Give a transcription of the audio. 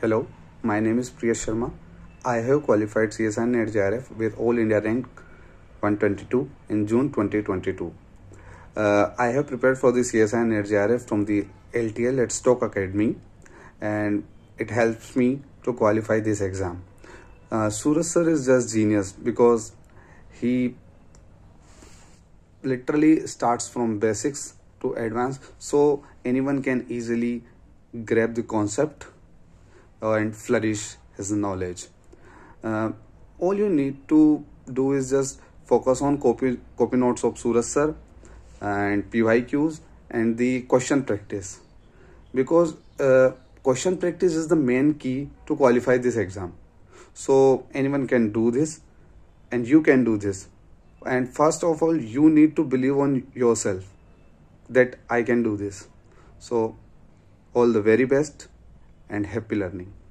Hello, my name is Priya Sharma. I have qualified CSN at JRF with All India rank 122 in June 2022. Uh, I have prepared for the CSN at JRF from the LTL at Stoke Academy and it helps me to qualify this exam. Uh, Suraj sir is just genius because he literally starts from basics to advanced so anyone can easily grab the concept and flourish his knowledge. Uh, all you need to do is just focus on copy, copy notes of Suraj sir and PYQs and the question practice because uh, question practice is the main key to qualify this exam. So anyone can do this and you can do this. And first of all, you need to believe on yourself that I can do this. So all the very best and happy learning.